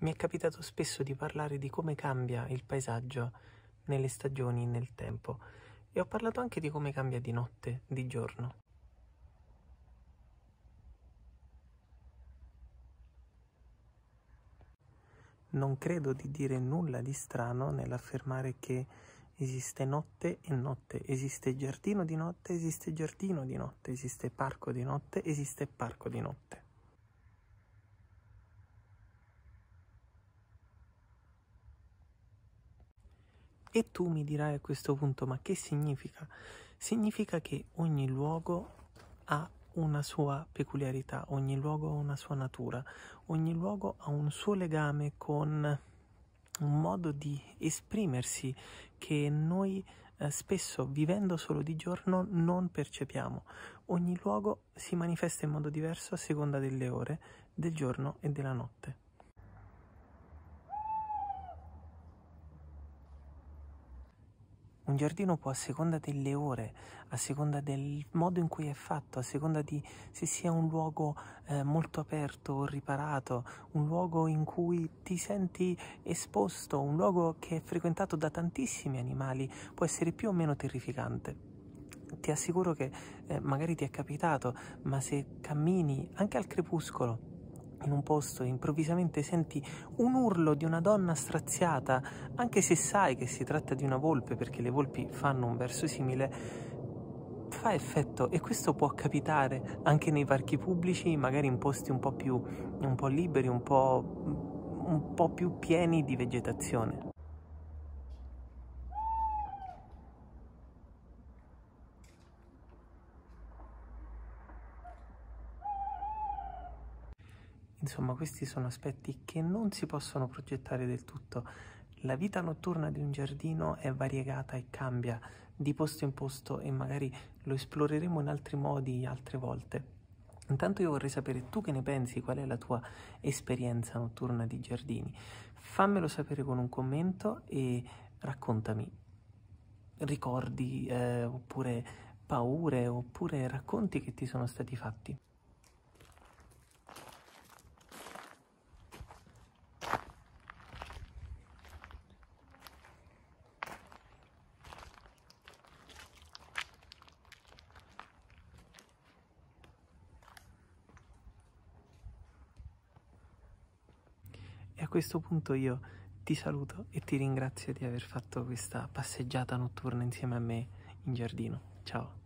mi è capitato spesso di parlare di come cambia il paesaggio nelle stagioni, nel tempo, e ho parlato anche di come cambia di notte, di giorno. Non credo di dire nulla di strano nell'affermare che esiste notte e notte, esiste giardino di notte, esiste giardino di notte, esiste parco di notte, esiste parco di notte. E tu mi dirai a questo punto, ma che significa? Significa che ogni luogo ha una sua peculiarità, ogni luogo ha una sua natura, ogni luogo ha un suo legame con un modo di esprimersi che noi eh, spesso vivendo solo di giorno non percepiamo. Ogni luogo si manifesta in modo diverso a seconda delle ore, del giorno e della notte. Un giardino può, a seconda delle ore, a seconda del modo in cui è fatto, a seconda di se sia un luogo eh, molto aperto o riparato, un luogo in cui ti senti esposto, un luogo che è frequentato da tantissimi animali, può essere più o meno terrificante ti assicuro che eh, magari ti è capitato, ma se cammini anche al crepuscolo in un posto e improvvisamente senti un urlo di una donna straziata, anche se sai che si tratta di una volpe perché le volpi fanno un verso simile, fa effetto e questo può capitare anche nei parchi pubblici, magari in posti un po' più un po liberi, un po', un po' più pieni di vegetazione. Insomma, questi sono aspetti che non si possono progettare del tutto. La vita notturna di un giardino è variegata e cambia di posto in posto e magari lo esploreremo in altri modi altre volte. Intanto io vorrei sapere tu che ne pensi, qual è la tua esperienza notturna di giardini. Fammelo sapere con un commento e raccontami ricordi eh, oppure paure oppure racconti che ti sono stati fatti. E a questo punto io ti saluto e ti ringrazio di aver fatto questa passeggiata notturna insieme a me in giardino. Ciao!